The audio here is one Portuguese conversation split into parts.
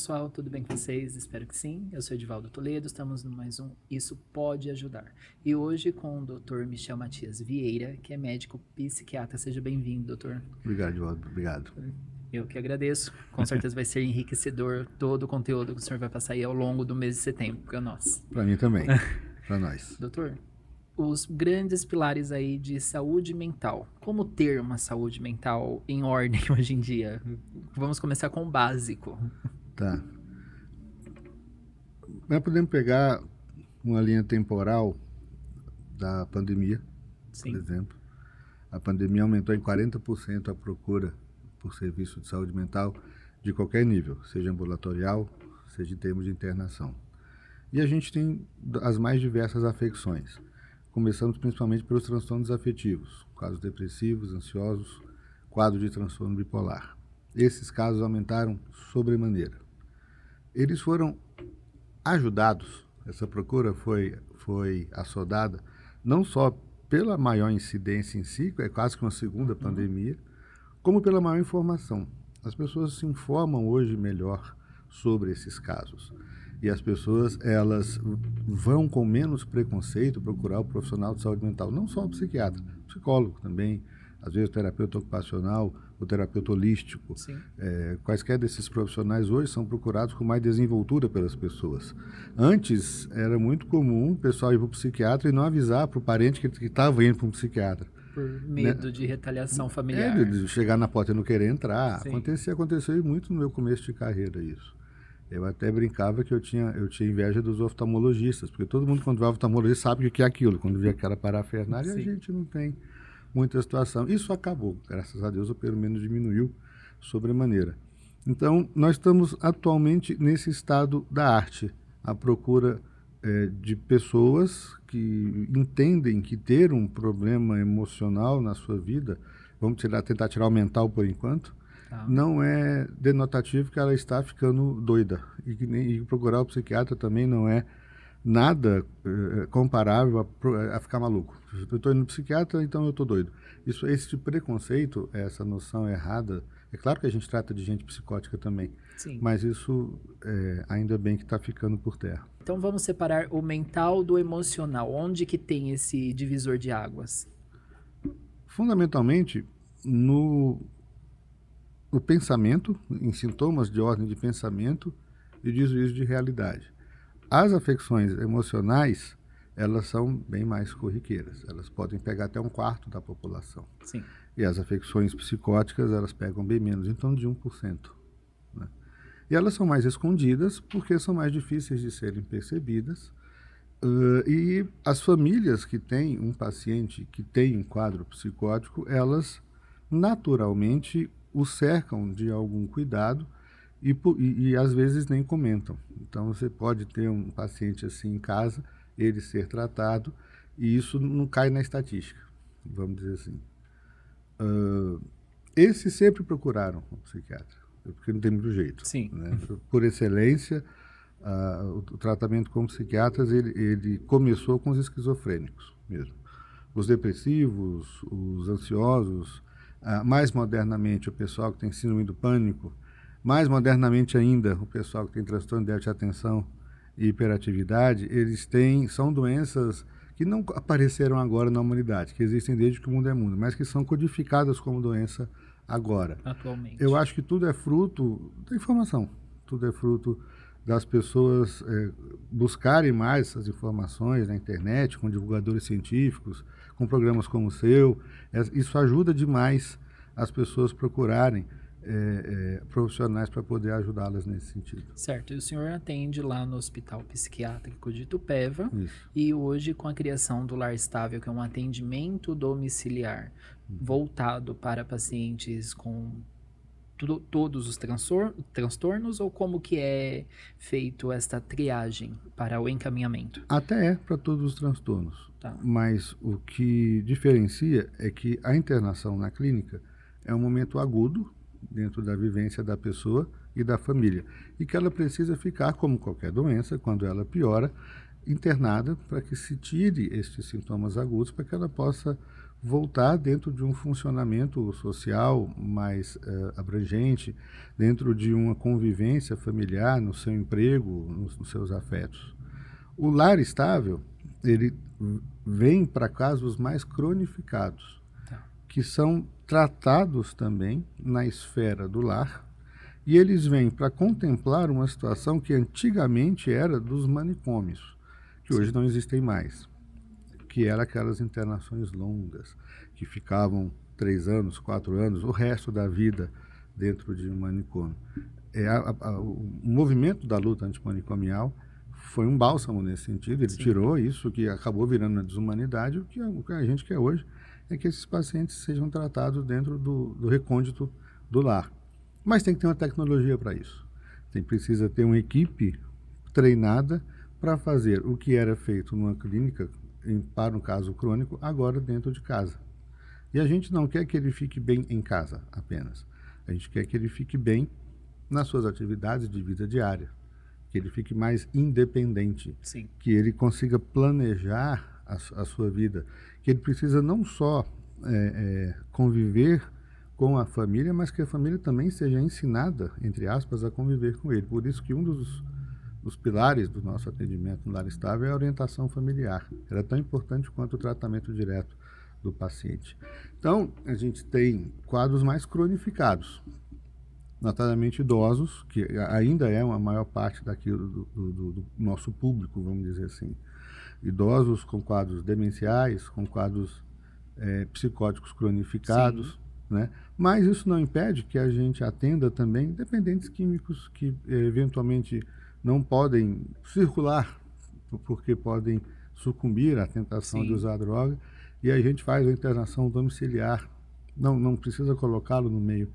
pessoal, tudo bem com vocês? Espero que sim. Eu sou Edivaldo Toledo, estamos no mais um Isso Pode Ajudar. E hoje com o Dr. Michel Matias Vieira, que é médico psiquiatra. Seja bem-vindo, doutor. Obrigado, Edivaldo. Obrigado. Eu que agradeço. Com certeza vai ser enriquecedor todo o conteúdo que o senhor vai passar aí ao longo do mês de setembro para nós. Para mim também. para nós. Doutor, os grandes pilares aí de saúde mental. Como ter uma saúde mental em ordem hoje em dia? Vamos começar com o básico. Tá. Nós podemos pegar uma linha temporal da pandemia, Sim. por exemplo. A pandemia aumentou em 40% a procura por serviço de saúde mental de qualquer nível, seja ambulatorial, seja em termos de internação. E a gente tem as mais diversas afecções. Começamos principalmente pelos transtornos afetivos, casos depressivos, ansiosos, quadro de transtorno bipolar. Esses casos aumentaram sobremaneira eles foram ajudados. Essa procura foi, foi assodada não só pela maior incidência em si, é quase que uma segunda uhum. pandemia, como pela maior informação. As pessoas se informam hoje melhor sobre esses casos. E as pessoas, elas vão com menos preconceito procurar o profissional de saúde mental, não só o psiquiatra, o psicólogo também, às vezes o terapeuta ocupacional, o terapeuta holístico. É, quaisquer desses profissionais hoje são procurados com mais desenvoltura pelas pessoas. Antes era muito comum o pessoal ir para o psiquiatra e não avisar para o parente que estava indo para um psiquiatra. Por né? medo né? de retaliação é, familiar. É, de chegar na porta e não querer entrar. Sim. Acontecia, aconteceu muito no meu começo de carreira isso. Eu até brincava que eu tinha, eu tinha inveja dos oftalmologistas, porque todo mundo, quando vai ao oftalmologista, sabe o que é aquilo. Quando vê aquela parafernália, Sim. a gente não tem muita situação. Isso acabou, graças a Deus, ou pelo menos diminuiu sobremaneira. Então, nós estamos atualmente nesse estado da arte, a procura é, de pessoas que entendem que ter um problema emocional na sua vida, vamos tirar, tentar tirar o mental por enquanto, tá. não é denotativo que ela está ficando doida. E, e procurar o psiquiatra também não é nada eh, comparável a, a, ficar maluco. Eu estou indo no psiquiatra, então eu estou doido. Isso, esse tipo preconceito, essa noção errada, é claro que a gente trata de gente psicótica também, Sim. mas isso é, ainda bem que está ficando por terra. Então vamos separar o mental do emocional. Onde que tem esse divisor de águas? Fundamentalmente no, no pensamento, em sintomas de ordem de pensamento e de juízo de realidade. As afecções emocionais, elas são bem mais corriqueiras. Elas podem pegar até um quarto da população. Sim. E as afecções psicóticas, elas pegam bem menos, então de 1%. Né? E elas são mais escondidas porque são mais difíceis de serem percebidas. Uh, e as famílias que têm um paciente que tem um quadro psicótico, elas naturalmente o cercam de algum cuidado e, e, e às vezes nem comentam. Então você pode ter um paciente assim em casa, ele ser tratado e isso não cai na estatística, vamos dizer assim. Uh, esses sempre procuraram o psiquiatra, porque não tem muito jeito. Sim. Né? Por excelência, uh, o, tratamento com psiquiatras ele, ele começou com os esquizofrênicos mesmo. Os depressivos, os ansiosos, uh, mais modernamente o pessoal que tem síndrome do pânico, mais modernamente ainda, o pessoal que tem transtorno de atenção e hiperatividade, eles têm são doenças que não apareceram agora na humanidade, que existem desde que o mundo é mundo, mas que são codificadas como doença agora. Atualmente. Eu acho que tudo é fruto da informação. Tudo é fruto das pessoas é, buscarem mais essas informações na internet, com divulgadores científicos, com programas como o seu. É, isso ajuda demais as pessoas procurarem é, é, profissionais para poder ajudá-las nesse sentido. Certo. E o senhor atende lá no Hospital Psiquiátrico de Tupéva Isso. e hoje com a criação do Lar Estável, que é um atendimento domiciliar hum. voltado para pacientes com tudo, todos os transtornos ou como que é feito esta triagem para o encaminhamento? Até é para todos os transtornos. Tá. Mas o que diferencia é que a internação na clínica é um momento agudo dentro da vivência da pessoa e da família. E que ela precisa ficar, como qualquer doença, quando ela piora, internada para que se tire estes sintomas agudos, para que ela possa voltar dentro de um funcionamento social mais uh, abrangente, dentro de uma convivência familiar, no seu emprego, nos, nos seus afetos. O lar estável, ele vem para casos mais cronificados que são tratados também na esfera do lar, e eles vêm para contemplar uma situação que antigamente era dos manicômios, que Sim. hoje não existem mais, que era aquelas internações longas, que ficavam três anos, quatro anos, o resto da vida dentro de um manicômio. É, a, a, o movimento da luta antimanicomial foi um bálsamo nesse sentido, ele Sim. tirou isso que acabou virando uma desumanidade, o que a, é o que a gente quer hoje é que esses pacientes sejam tratados dentro do, do recôndito do lar. Mas tem que ter uma tecnologia para isso. Tem precisa ter uma equipe treinada para fazer o que era feito numa clínica em, para um caso crônico agora dentro de casa. E a gente não quer que ele fique bem em casa apenas. A gente quer que ele fique bem nas suas atividades de vida diária, que ele fique mais independente, Sim. que ele consiga planejar a, a sua vida, que ele precisa não só é, é, conviver com a família, mas que a família também seja ensinada, entre aspas, a conviver com ele. Por isso que um dos, dos pilares do nosso atendimento no lar estável é a orientação familiar. Era tão importante quanto o tratamento direto do paciente. Então, a gente tem quadros mais cronificados, notadamente idosos, que ainda é uma maior parte daquilo do, do, do nosso público, vamos dizer assim idosos com quadros demenciais, com quadros é, psicóticos cronificados, né? Mas isso não impede que a gente atenda também dependentes químicos que é, eventualmente não podem circular porque podem sucumbir à tentação Sim. de usar droga e a gente faz a internação domiciliar. Não, não precisa colocá-lo no meio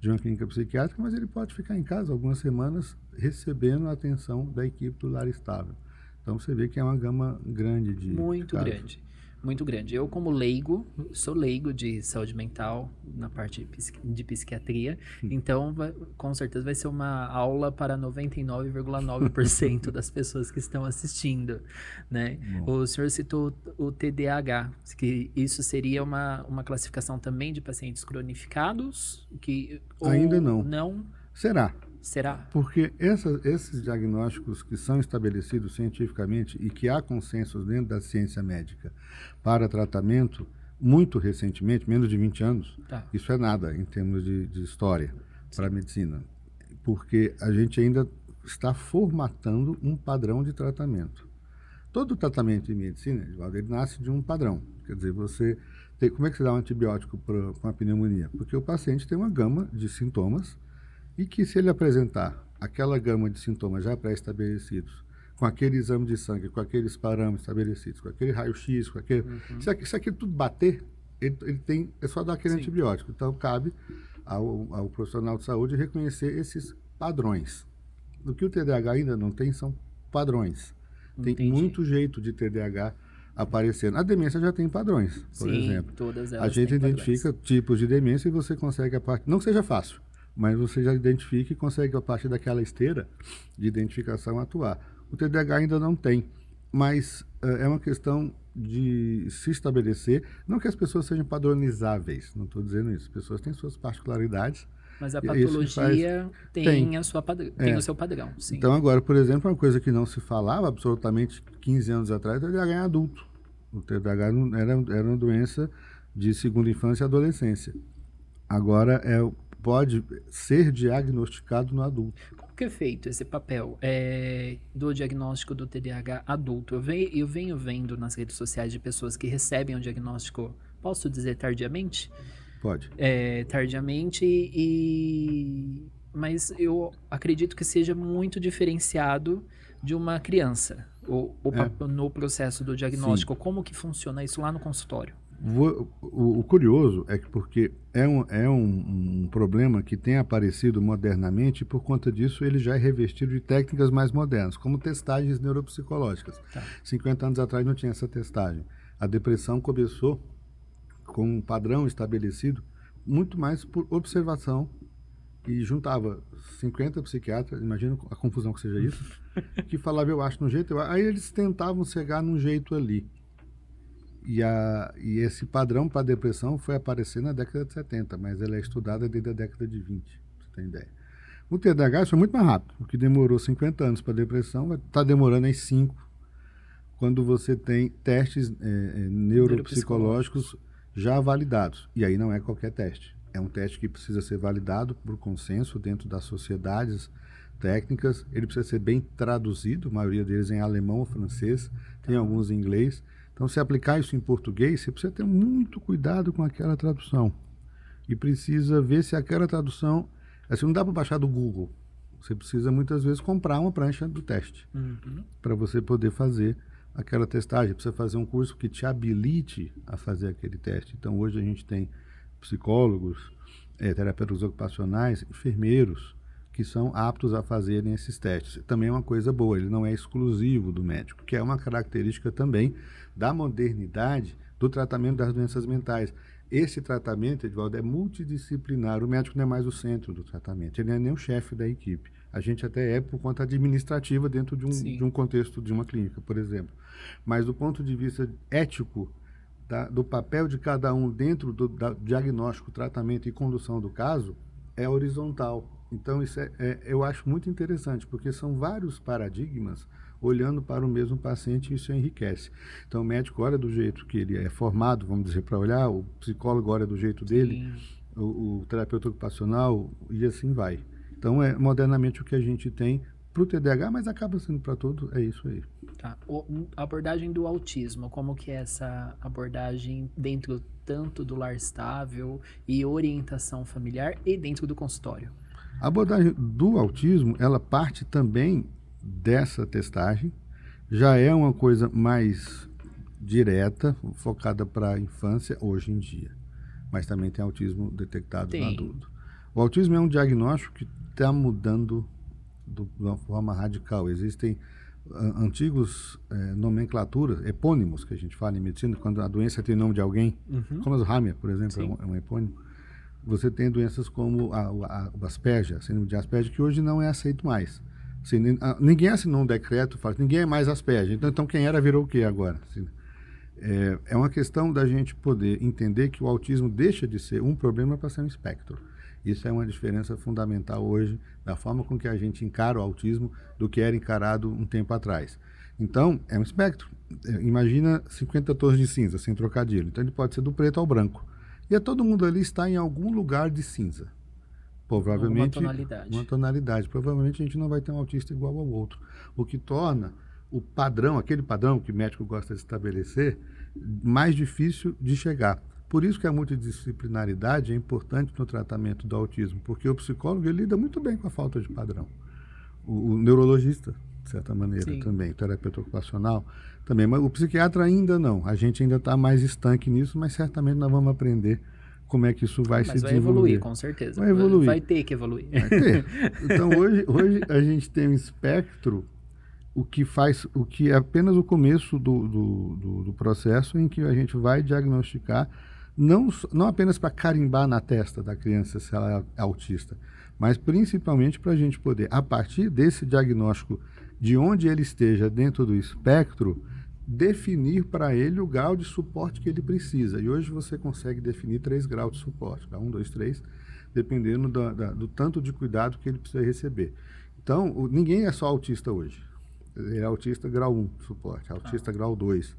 de uma clínica psiquiátrica, mas ele pode ficar em casa algumas semanas recebendo a atenção da equipe do lar estável. Então você vê que é uma gama grande de. Muito casos. grande. Muito grande. Eu, como leigo, sou leigo de saúde mental na parte de psiquiatria, hum. então vai, com certeza vai ser uma aula para 99,9% das pessoas que estão assistindo. Né? O senhor citou o TDAH, que isso seria uma, uma classificação também de pacientes cronificados? que Ainda não. Não. Será? Será? Porque essa, esses diagnósticos que são estabelecidos cientificamente e que há consensos dentro da ciência médica para tratamento, muito recentemente, menos de 20 anos, tá. isso é nada em termos de, de história para a medicina. Porque a gente ainda está formatando um padrão de tratamento. Todo tratamento em medicina, Edvaldo, ele nasce de um padrão. Quer dizer, você tem, como é que você dá um antibiótico para uma pneumonia? Porque o paciente tem uma gama de sintomas e que se ele apresentar aquela gama de sintomas já pré-estabelecidos, com aquele exame de sangue, com aqueles parâmetros estabelecidos, com aquele raio-x, com aquele... Uhum. Se, se aquilo tudo bater, ele, ele, tem... É só dar aquele Sim. antibiótico. Então, cabe ao, ao profissional de saúde reconhecer esses padrões. O que o TDAH ainda não tem são padrões. Tem Entendi. muito jeito de TDAH aparecendo. A demência já tem padrões, por Sim, exemplo. Todas elas A gente identifica padrões. tipos de demência e você consegue a parte. Não que seja fácil, mas você já identifica e consegue, a partir daquela esteira de identificação, atuar. O TDAH ainda não tem, mas uh, é uma questão de se estabelecer. Não que as pessoas sejam padronizáveis, não estou dizendo isso. As pessoas têm suas particularidades. Mas a patologia faz... tem, tem, A sua padr... É. tem o seu padrão. Sim. Então, agora, por exemplo, uma coisa que não se falava absolutamente 15 anos atrás, é o TDAH em adulto. O TDAH era, era uma doença de segunda infância e adolescência. Agora é pode ser diagnosticado no adulto. Como que é feito esse papel é, do diagnóstico do TDAH adulto? Eu venho, eu venho vendo nas redes sociais de pessoas que recebem um diagnóstico, posso dizer tardiamente? Pode. É, tardiamente e... Mas eu acredito que seja muito diferenciado de uma criança o, o é. no processo do diagnóstico. Sim. Como que funciona isso lá no consultório? O, o, curioso é que porque é, um, é um, um, problema que tem aparecido modernamente e por conta disso ele já é revestido de técnicas mais modernas, como testagens neuropsicológicas. Tá. 50 anos atrás não tinha essa testagem. A depressão começou com um padrão estabelecido muito mais por observação e juntava 50 psiquiatras, imagina a confusão que seja isso, que falava eu acho no jeito, eu aí eles tentavam chegar num jeito ali. E, a, e esse padrão para depressão foi aparecer na década de 70, mas ela é estudada desde a década de 20, você tem ideia. O TDAH foi muito mais rápido, o que demorou 50 anos para depressão, está demorando aí 5. Quando você tem testes é, é neuropsicológicos já validados. E aí não é qualquer teste. É um teste que precisa ser validado por consenso dentro das sociedades técnicas. Ele precisa ser bem traduzido, a maioria deles em alemão ou francês, tem tá. alguns em inglês. Então, se aplicar isso em português, você precisa ter muito cuidado com aquela tradução. E precisa ver se aquela tradução. Assim, não dá para baixar do Google. Você precisa muitas vezes comprar uma prancha do teste uhum. para você poder fazer aquela testagem. Precisa fazer um curso que te habilite a fazer aquele teste. Então, hoje a gente tem psicólogos, é, terapeutas ocupacionais, enfermeiros que são aptos a fazerem esses testes. Também é uma coisa boa, ele não é exclusivo do médico, que é uma característica também da modernidade do tratamento das doenças mentais. Esse tratamento, Edvaldo, é multidisciplinar. O médico não é mais o centro do tratamento, ele não é nem o chefe da equipe. A gente até é por conta administrativa dentro de um, de um contexto de uma clínica, por exemplo. Mas do ponto de vista ético, do papel de cada um dentro do da, diagnóstico, tratamento e condução do caso, é horizontal. Então, isso é, é, eu acho muito interessante, porque são vários paradigmas olhando para o mesmo paciente e isso enriquece. Então, o médico olha do jeito que ele é formado, vamos dizer, para olhar, o psicólogo olha do jeito dele, o, o, terapeuta ocupacional e assim vai. Então, é modernamente o que a gente tem para o TDAH, mas acaba sendo para todo, é isso aí. Tá. O, a abordagem do autismo, como que é essa abordagem dentro tanto do lar estável e orientação familiar e dentro do consultório? A abordagem do autismo, ela parte também dessa testagem, já é uma coisa mais direta, focada para a infância hoje em dia. Mas também tem autismo detectado tem. no adulto. O autismo é um diagnóstico que está mudando do, de uma forma radical. Existem ah, antigos eh, nomenclaturas, epônimos que a gente fala em medicina, quando a doença tem nome de alguém, uhum. como as Alzheimer, por exemplo, é um, é um, epônimo você tem doenças como a, a, o Asperger, a síndrome de aspergia, que hoje não é aceito mais. Assim, ah, ninguém assinou um decreto, fala, ninguém é mais aspergia. Então, então quem era virou o que agora? Assim, é, é, uma questão da gente poder entender que o autismo deixa de ser um problema para ser um espectro. Isso é uma diferença fundamental hoje da forma com que a gente encara o autismo do que era encarado um tempo atrás. Então, é um espectro. É, imagina 50 tons de cinza, sem trocadilho. Então, ele pode ser do preto ao branco. E é todo mundo ali está em algum lugar de cinza. Provavelmente. Uma tonalidade. Uma tonalidade. Provavelmente a gente não vai ter um autista igual ao outro. O que torna o padrão, aquele padrão que o médico gosta de estabelecer, mais difícil de chegar. Por isso que a multidisciplinaridade é importante no tratamento do autismo, porque o psicólogo lida muito bem com a falta de padrão. O, o neurologista, de certa maneira, Sim. também, o terapeuta ocupacional, também. Mas o psiquiatra ainda não. A gente ainda está mais estanque nisso, mas certamente nós vamos aprender como é que isso vai ah, mas se vai desenvolver. Vai evoluir, com certeza. Vai evoluir. Vai ter que evoluir. Ter. Então hoje, hoje a gente tem um espectro o que faz o que é apenas o começo do, do, do, do processo em que a gente vai diagnosticar não, não apenas para carimbar na testa da criança se ela é autista, mas principalmente para a gente poder, a partir desse diagnóstico de onde ele esteja dentro do espectro, definir para ele o grau de suporte que ele precisa. E hoje você consegue definir três graus de suporte, tá? um, dois, três, dependendo da, do tanto de cuidado que ele precisa receber. Então, o, ninguém é só autista hoje. Ele é autista grau 1, suporte, autista ah. grau 2,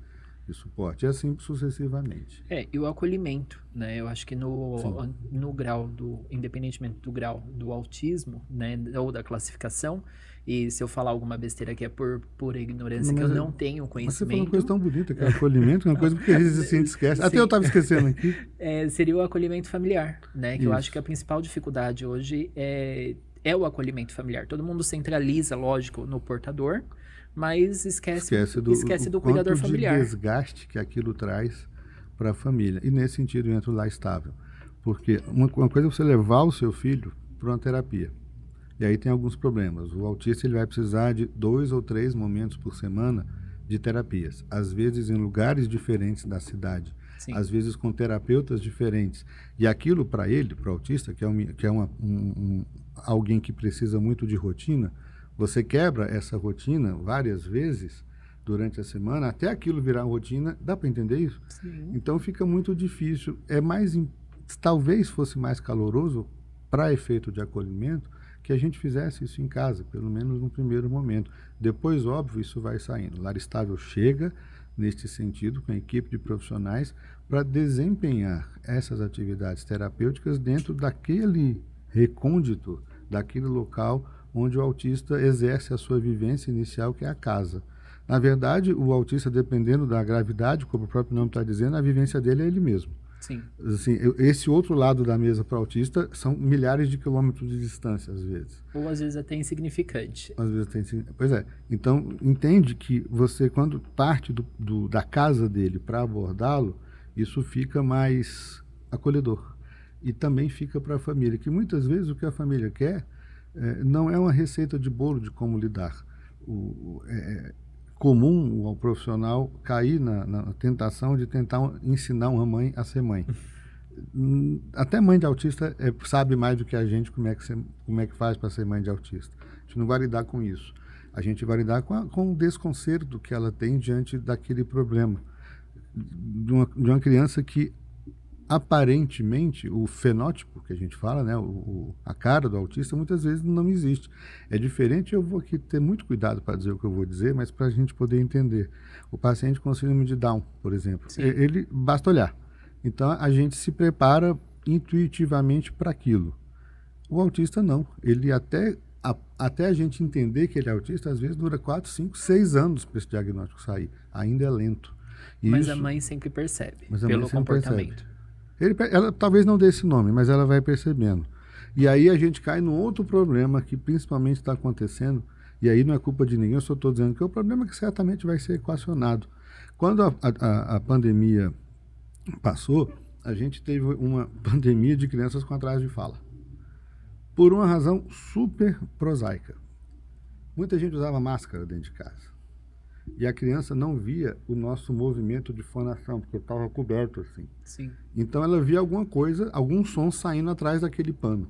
suporte, e assim sucessivamente. É, e o acolhimento, né? Eu acho que no, no grau do, independentemente do grau do autismo, né, ou da classificação, e se eu falar alguma besteira que é por, por ignorância, que eu é- não tenho conhecimento. Mas você falou uma coisa tão bonita, que é acolhimento, uma coisa que a gente esquece. Até eu estava esquecendo aqui. É, seria o acolhimento familiar, né? Que Isso. eu acho que a principal dificuldade hoje é é o acolhimento familiar. Todo mundo centraliza, lógico, no portador, mas esquece, esquece do, esquece do cuidador familiar. De desgaste que aquilo traz para a família. E nesse sentido entra o lar estável. Porque uma, uma coisa é você levar o seu filho para uma terapia. E aí tem alguns problemas. O autista ele vai precisar de dois ou três momentos por semana de terapias, às vezes em lugares diferentes da cidade, Sim. às vezes com terapeutas diferentes. E aquilo para ele, para o autista, que é, um, que é uma, um, um, alguém que precisa muito de rotina, você quebra essa rotina várias vezes durante a semana, até aquilo virar rotina, dá para entender isso? Sim. Então fica muito difícil. É mais talvez fosse mais caloroso para efeito de acolhimento que a gente fizesse isso em casa, pelo menos no primeiro momento. Depois, óbvio, isso vai saindo. Lar Estável chega neste sentido com a equipe de profissionais para desempenhar essas atividades terapêuticas dentro daquele recôndito, daquele local onde o autista exerce a sua vivência inicial, que é a casa. Na verdade, o autista, dependendo da gravidade, como o próprio nome está dizendo, a vivência dele é ele mesmo. Sim. Assim, esse outro lado da mesa para o autista são milhares de quilômetros de distância, às vezes. Ou às vezes até insignificante. Às vezes até insignificante. Pois é. Então, entende que você, quando parte do, do da casa dele para abordá-lo, isso fica mais acolhedor. E também fica para a família, que muitas vezes o que a família quer é, não é uma receita de bolo de como lidar. O, é, é comum ao profissional cair na, na tentação de tentar ensinar uma mãe a ser mãe. Hum, até mãe de autista é, sabe mais do que a gente como é que, como é que faz para ser mãe de autista. A gente não vai lidar com isso. A gente vai lidar com, a, com o desconcerto que ela tem diante daquele problema. De uma, de uma criança que aparentemente o fenótipo que a gente fala, né, o, o, a cara do autista, muitas vezes não existe. É diferente, eu vou aqui ter muito cuidado para dizer o que eu vou dizer, mas para a gente poder entender. O paciente com síndrome de Down, por exemplo, Sim. ele basta olhar. Então a gente se prepara intuitivamente para aquilo. O autista não. Ele até a, até a gente entender que ele é autista, às vezes dura 4, 5, 6 anos para esse diagnóstico sair. Ainda é lento. mas a mãe sempre percebe, pelo comportamento. Percebe. Ele, ela talvez não dê esse nome, mas ela vai percebendo. E aí a gente cai no outro problema que principalmente está acontecendo, e aí não é culpa de ninguém, eu só estou dizendo que é o um problema que certamente vai ser equacionado. Quando a, a, a pandemia passou, a gente teve uma pandemia de crianças com atraso de fala. Por uma razão super prosaica. Muita gente usava máscara dentro de casa. E a criança não via o nosso movimento de fonação, porque estava coberto assim. Sim. Então ela via alguma coisa, algum som saindo atrás daquele pano.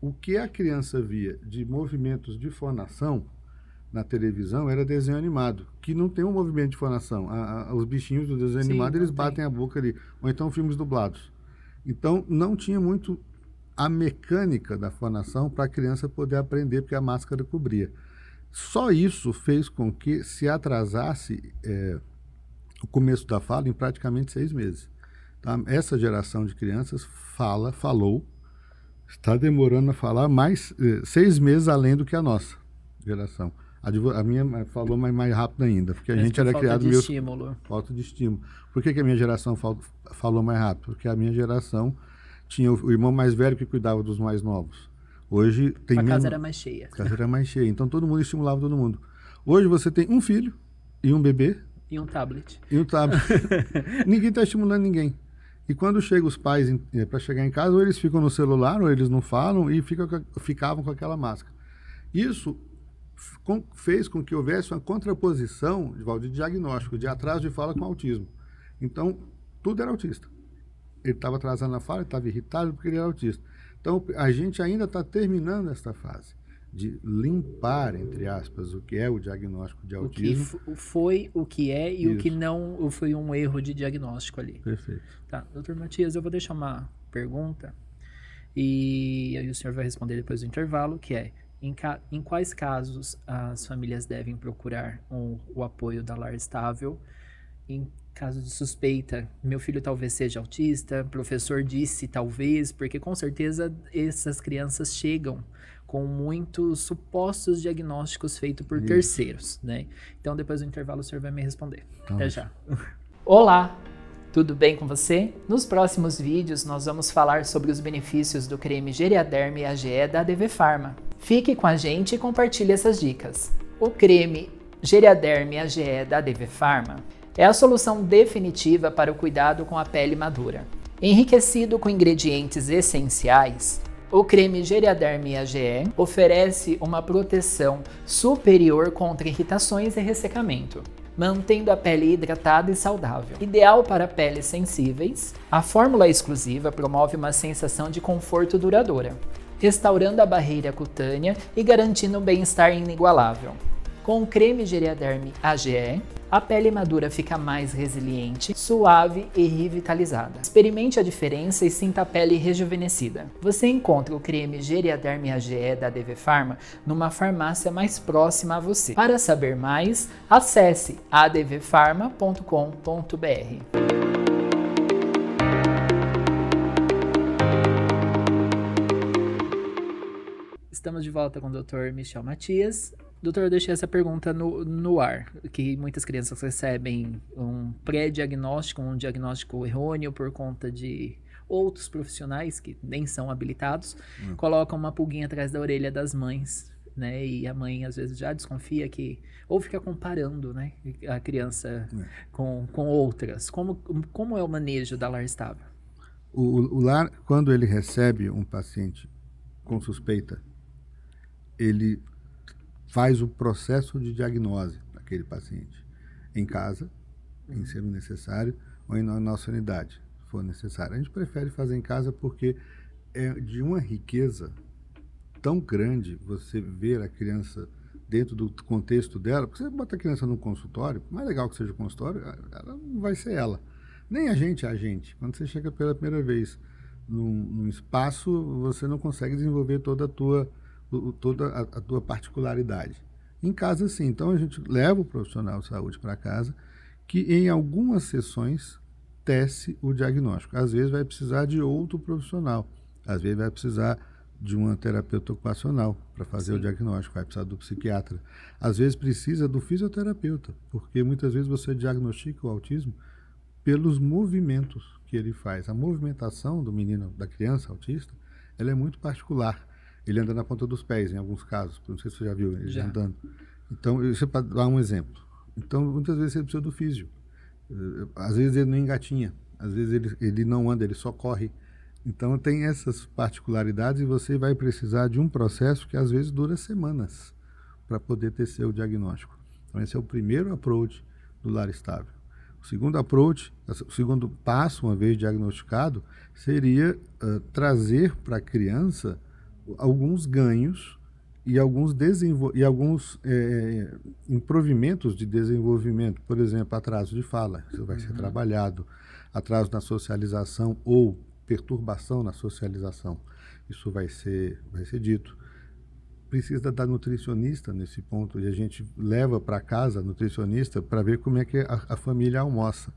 O que a criança via de movimentos de fonação na televisão era desenho animado, que não tem um movimento de fonação. A, a, os bichinhos do desenho Sim, animado, eles batem a boca ali. Ou então filmes dublados. Então não tinha muito a mecânica da fonação para a criança poder aprender, porque a máscara cobria. Só isso fez com que se atrasasse é, o começo da fala em praticamente seis meses. Tá? Essa geração de crianças fala, falou, está demorando a falar mais é, seis meses além do que a nossa geração. A, minha falou mais, mais rápido ainda, porque a Mas gente era falta criado... Falta de meus... Falta de estímulo. Por que, que a minha geração fal... falou mais rápido? Porque a minha geração tinha o, irmão mais velho que cuidava dos mais novos. Hoje tem a casa era mais cheia. A casa era mais cheia. Então todo mundo estimulava todo mundo. Hoje você tem um filho e um bebê. E um tablet. E um tablet. ninguém está estimulando ninguém. E quando chegam os pais eh, para chegar em casa, ou eles ficam no celular, ou eles não falam e fica, ficavam com aquela máscara. Isso com, fez com que houvesse uma contraposição de, de diagnóstico, de atraso de fala com autismo. Então, tudo era autista. Ele estava atrasando na fala, estava irritado porque ele era autista. Então, a gente ainda está terminando esta fase de limpar, entre aspas, o que é o diagnóstico de autismo. O que foi, o que é e Isso. o que não foi um erro de diagnóstico ali. Perfeito. Tá, doutor Matias, eu vou deixar uma pergunta e aí o senhor vai responder depois do intervalo, que é em, ca, em quais casos as famílias devem procurar um, o apoio da lar estável, em caso de suspeita, meu filho talvez seja autista, professor disse talvez, porque com certeza essas crianças chegam com muitos supostos diagnósticos feitos por Isso. terceiros, né? Então depois do intervalo o senhor vai me responder. Então, Até já. Olá, tudo bem com você? Nos próximos vídeos nós vamos falar sobre os benefícios do creme Geriaderme AGE da ADV Pharma. Fique com a gente e compartilhe essas dicas. O creme Geriaderme AGE da ADV Pharma é a solução definitiva para o cuidado com a pele madura. Enriquecido com ingredientes essenciais, o creme Geriaderm AGE oferece uma proteção superior contra irritações e ressecamento, mantendo a pele hidratada e saudável. Ideal para peles sensíveis, a fórmula exclusiva promove uma sensação de conforto duradoura, restaurando a barreira cutânea e garantindo um bem-estar inigualável. Com o creme Geriaderme AGE, a pele madura fica mais resiliente, suave e revitalizada. Experimente a diferença e sinta a pele rejuvenescida. Você encontra o creme Geriaderme AGE da DV Pharma numa farmácia mais próxima a você. Para saber mais, acesse advfarma.com.br. Estamos de volta com o Dr. Michel Matias. Doutor, eu deixei essa pergunta no, no ar, que muitas crianças recebem um pré-diagnóstico, um diagnóstico errôneo por conta de outros profissionais que nem são habilitados, hum. colocam uma pulguinha atrás da orelha das mães, né? E a mãe às vezes já desconfia que ou fica comparando, né, a criança é. com, com outras. Como como é o manejo da lar estável? O, o lar quando ele recebe um paciente com suspeita, ele faz o processo de diagnose daquele paciente em casa, em ser necessário, ou em nossa unidade, se for necessário. A gente prefere fazer em casa porque é de uma riqueza tão grande você ver a criança dentro do contexto dela, porque você bota a criança num consultório, mais legal que seja o consultório, ela não vai ser ela. Nem a gente é a gente. Quando você chega pela primeira vez num, num espaço, você não consegue desenvolver toda a tua o, toda a, a tua particularidade. Em casa, sim. Então, a gente leva o profissional de saúde para casa, que em algumas sessões tece o diagnóstico. Às vezes vai precisar de outro profissional, às vezes vai precisar de uma terapeuta ocupacional para fazer Sim. o diagnóstico, vai precisar do psiquiatra. Às vezes precisa do fisioterapeuta, porque muitas vezes você diagnostica o autismo pelos movimentos que ele faz. A movimentação do menino, da criança autista, ela é muito particular ele anda na ponta dos pés, em alguns casos. Não sei se você já viu ele já. andando. Então, isso é para dar um exemplo. Então, muitas vezes ele precisa do físico. Eh, às vezes ele não engatinha, às vezes ele, ele não anda, ele só corre. Então, tem essas particularidades e você vai precisar de um processo que às vezes dura semanas para poder ter seu diagnóstico. Então, esse é o primeiro approach do lar estável. O segundo approach, o segundo passo, uma vez diagnosticado, seria uh, trazer para a criança alguns ganhos e alguns, desenvol e alguns é, improvimentos de desenvolvimento, por exemplo, atraso de fala, isso vai uhum. ser trabalhado, atraso na socialização ou perturbação na socialização, isso vai ser, vai ser dito. Precisa da nutricionista nesse ponto e a gente leva para casa a nutricionista para ver como é que a, a família almoça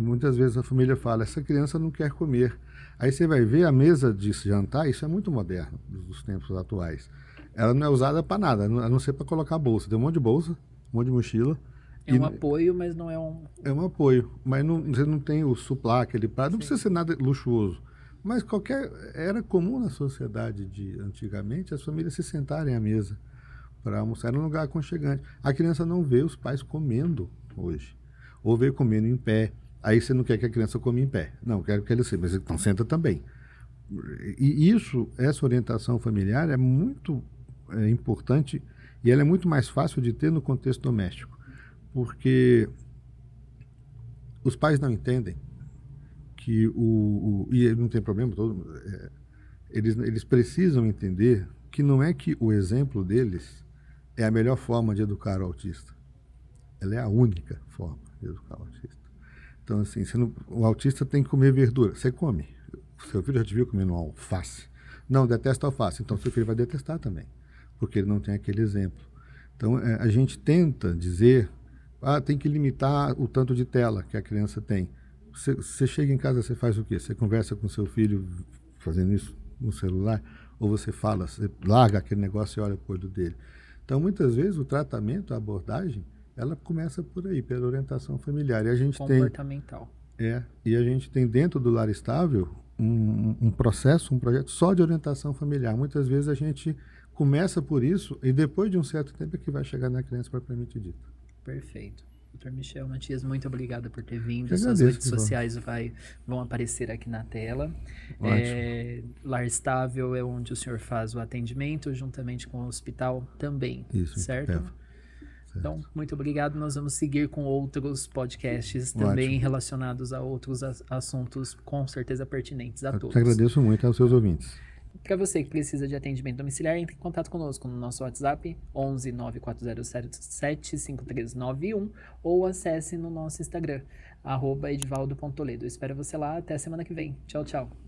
muitas vezes a família fala, essa criança não quer comer. Aí você vai ver a mesa de jantar, isso é muito moderno dos tempos atuais. Ela não é usada para nada, a não ser para colocar bolsa. Tem um monte de bolsa, um monte de mochila. É um e, apoio, mas não é um. É um apoio, mas não, você não tem o suplá, aquele prato. Não precisa ser nada luxuoso. Mas qualquer. Era comum na sociedade de antigamente as famílias se sentarem à mesa para almoçar. Era um lugar aconchegante. A criança não vê os pais comendo hoje. Ou vê comendo em pé Aí você não quer que a criança coma em pé. Não, quero que ele seja, mas então senta também. E isso, essa orientação familiar é muito é, importante e ela é muito mais fácil de ter no contexto doméstico, porque os pais não entendem que o, o e não tem problema todo, é, eles eles precisam entender que não é que o exemplo deles é a melhor forma de educar o autista. Ela é a única forma de educar o autista. Então, assim, não, o autista tem que comer verdura. Você come. Seu filho já te viu comendo alface. Não, detesta alface. Então, seu filho vai detestar também, porque ele não tem aquele exemplo. Então, é, a gente tenta dizer, ah, tem que limitar o tanto de tela que a criança tem. Você, você chega em casa, você faz o quê? Você conversa com seu filho fazendo isso no celular? Ou você fala, você larga aquele negócio e olha o olho dele? Então, muitas vezes, o tratamento, a abordagem, ela começa por aí, pela orientação familiar. E a gente Comportamental. Tem, é, e a gente tem dentro do lar estável um, um processo, um projeto só de orientação familiar. Muitas vezes a gente começa por isso e depois de um certo tempo é que vai chegar na criança propriamente dita. Perfeito. Doutor Michel Matias, muito obrigada por ter vindo. Agradeço, Suas redes sociais vai, vão aparecer aqui na tela. É, Lar Estável é onde o senhor faz o atendimento, juntamente com o hospital também, Isso, certo? É. Então, muito obrigado. Nós vamos seguir com outros podcasts Ótimo. também relacionados a outros assuntos com certeza pertinentes a Eu todos. Agradeço muito aos seus ouvintes. Para você que precisa de atendimento domiciliar, entre em contato conosco no nosso WhatsApp 11 94077-5391 ou acesse no nosso Instagram, arroba edvaldo.toledo. Espero você lá. Até semana que vem. Tchau, tchau.